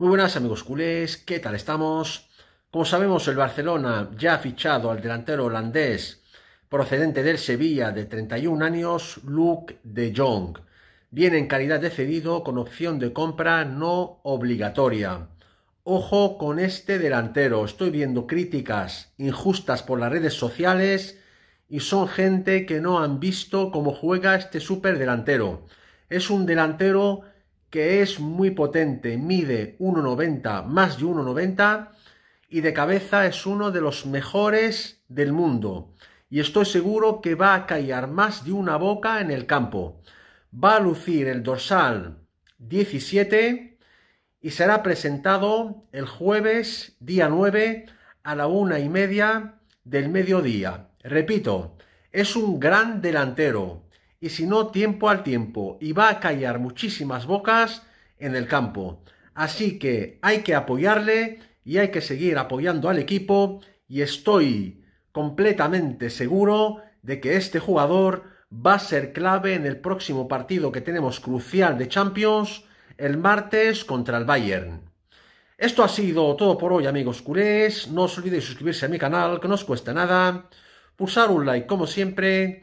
Muy buenas amigos culés, ¿qué tal estamos? Como sabemos, el Barcelona ya ha fichado al delantero holandés procedente del Sevilla de 31 años, Luke de Jong. Viene en calidad de cedido con opción de compra no obligatoria. Ojo con este delantero, estoy viendo críticas injustas por las redes sociales y son gente que no han visto cómo juega este super delantero. Es un delantero que es muy potente, mide 1,90, más de 1,90 y de cabeza es uno de los mejores del mundo. Y estoy seguro que va a callar más de una boca en el campo. Va a lucir el dorsal 17 y será presentado el jueves día 9 a la una y media del mediodía. Repito, es un gran delantero, y si no, tiempo al tiempo, y va a callar muchísimas bocas en el campo. Así que hay que apoyarle y hay que seguir apoyando al equipo y estoy completamente seguro de que este jugador va a ser clave en el próximo partido que tenemos crucial de Champions el martes contra el Bayern. Esto ha sido todo por hoy amigos culés, no os olvidéis suscribirse a mi canal que no os cuesta nada, pulsar un like como siempre